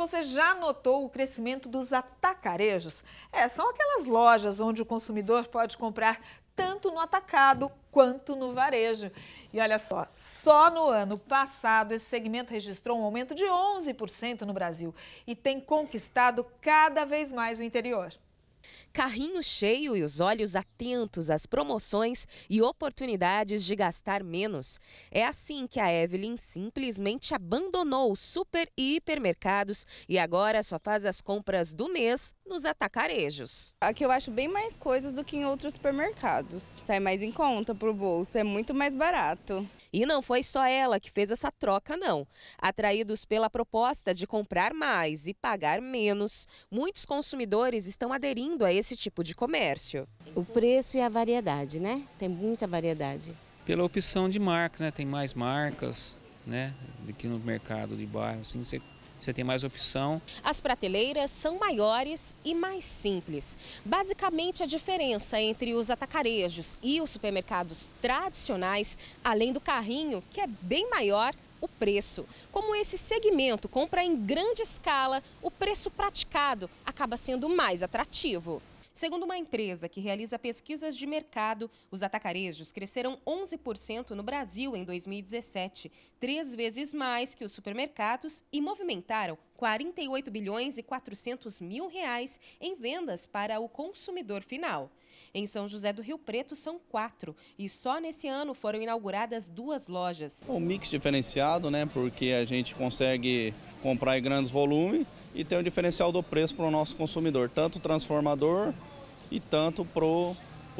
Você já notou o crescimento dos atacarejos? É, são aquelas lojas onde o consumidor pode comprar tanto no atacado quanto no varejo. E olha só, só no ano passado esse segmento registrou um aumento de 11% no Brasil e tem conquistado cada vez mais o interior. Carrinho cheio e os olhos atentos às promoções e oportunidades de gastar menos. É assim que a Evelyn simplesmente abandonou super e hipermercados e agora só faz as compras do mês nos atacarejos. Aqui eu acho bem mais coisas do que em outros supermercados. Sai mais em conta pro bolso, é muito mais barato. E não foi só ela que fez essa troca, não. Atraídos pela proposta de comprar mais e pagar menos, muitos consumidores estão aderindo a esse tipo de comércio. O preço e a variedade, né? Tem muita variedade. Pela opção de marcas, né? Tem mais marcas, né? do que no mercado de bairro, assim, você você tem mais opção. As prateleiras são maiores e mais simples. Basicamente, a diferença entre os atacarejos e os supermercados tradicionais, além do carrinho, que é bem maior, o preço. Como esse segmento compra em grande escala, o preço praticado acaba sendo mais atrativo. Segundo uma empresa que realiza pesquisas de mercado, os atacarejos cresceram 11% no Brasil em 2017, três vezes mais que os supermercados e movimentaram 48 bilhões e 400 mil reais em vendas para o consumidor final. Em São José do Rio Preto são quatro e só nesse ano foram inauguradas duas lojas. Um mix diferenciado, né? Porque a gente consegue comprar em grandes volumes e tem um diferencial do preço para o nosso consumidor, tanto transformador e tanto para o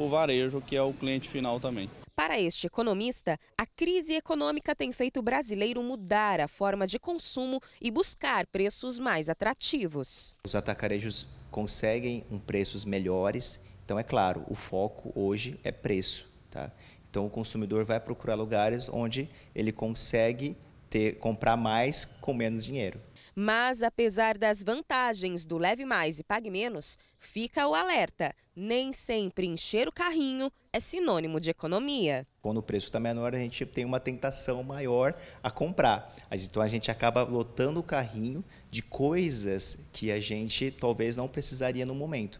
varejo, que é o cliente final também. Para este economista, a crise econômica tem feito o brasileiro mudar a forma de consumo e buscar preços mais atrativos. Os atacarejos conseguem um preços melhores, então é claro, o foco hoje é preço. Tá? Então o consumidor vai procurar lugares onde ele consegue ter, comprar mais com menos dinheiro. Mas apesar das vantagens do leve mais e pague menos, fica o alerta: nem sempre encher o carrinho é sinônimo de economia. Quando o preço está menor, a gente tem uma tentação maior a comprar. Então a gente acaba lotando o carrinho de coisas que a gente talvez não precisaria no momento.